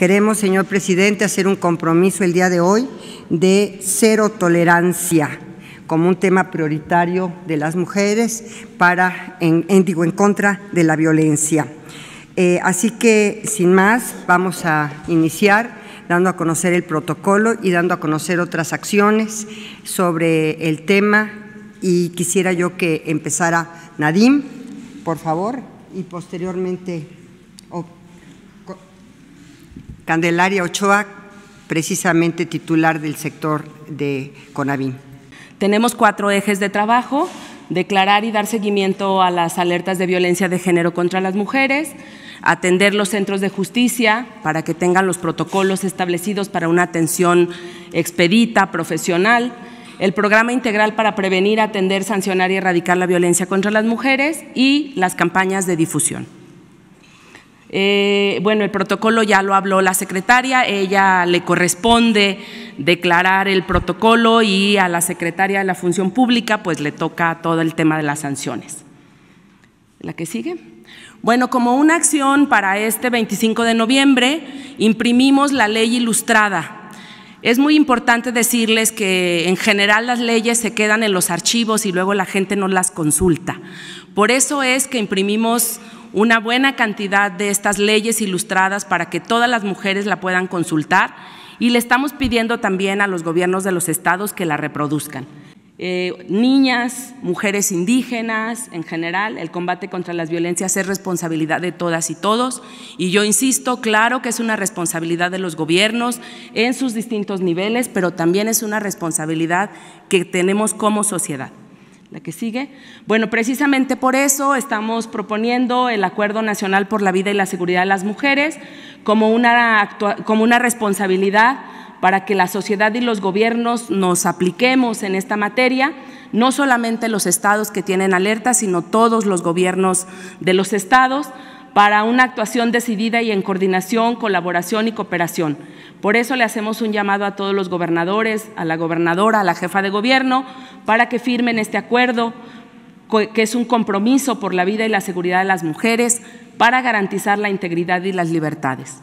Queremos, señor presidente, hacer un compromiso el día de hoy de cero tolerancia como un tema prioritario de las mujeres para, en, digo, en contra de la violencia. Eh, así que, sin más, vamos a iniciar dando a conocer el protocolo y dando a conocer otras acciones sobre el tema. Y quisiera yo que empezara Nadim, por favor, y posteriormente oh, Candelaria Ochoa, precisamente titular del sector de Conavín. Tenemos cuatro ejes de trabajo, declarar y dar seguimiento a las alertas de violencia de género contra las mujeres, atender los centros de justicia para que tengan los protocolos establecidos para una atención expedita, profesional, el programa integral para prevenir, atender, sancionar y erradicar la violencia contra las mujeres y las campañas de difusión. Eh, bueno, el protocolo ya lo habló la secretaria, ella le corresponde declarar el protocolo y a la secretaria de la función pública pues le toca todo el tema de las sanciones. ¿La que sigue? Bueno, como una acción para este 25 de noviembre, imprimimos la ley ilustrada. Es muy importante decirles que en general las leyes se quedan en los archivos y luego la gente no las consulta. Por eso es que imprimimos una buena cantidad de estas leyes ilustradas para que todas las mujeres la puedan consultar y le estamos pidiendo también a los gobiernos de los estados que la reproduzcan. Eh, niñas, mujeres indígenas, en general, el combate contra las violencias es responsabilidad de todas y todos. Y yo insisto, claro que es una responsabilidad de los gobiernos en sus distintos niveles, pero también es una responsabilidad que tenemos como sociedad la que sigue. Bueno, precisamente por eso estamos proponiendo el Acuerdo Nacional por la Vida y la Seguridad de las Mujeres como una, como una responsabilidad para que la sociedad y los gobiernos nos apliquemos en esta materia, no solamente los estados que tienen alerta, sino todos los gobiernos de los estados, para una actuación decidida y en coordinación, colaboración y cooperación. Por eso le hacemos un llamado a todos los gobernadores, a la gobernadora, a la jefa de gobierno, para que firmen este acuerdo, que es un compromiso por la vida y la seguridad de las mujeres, para garantizar la integridad y las libertades.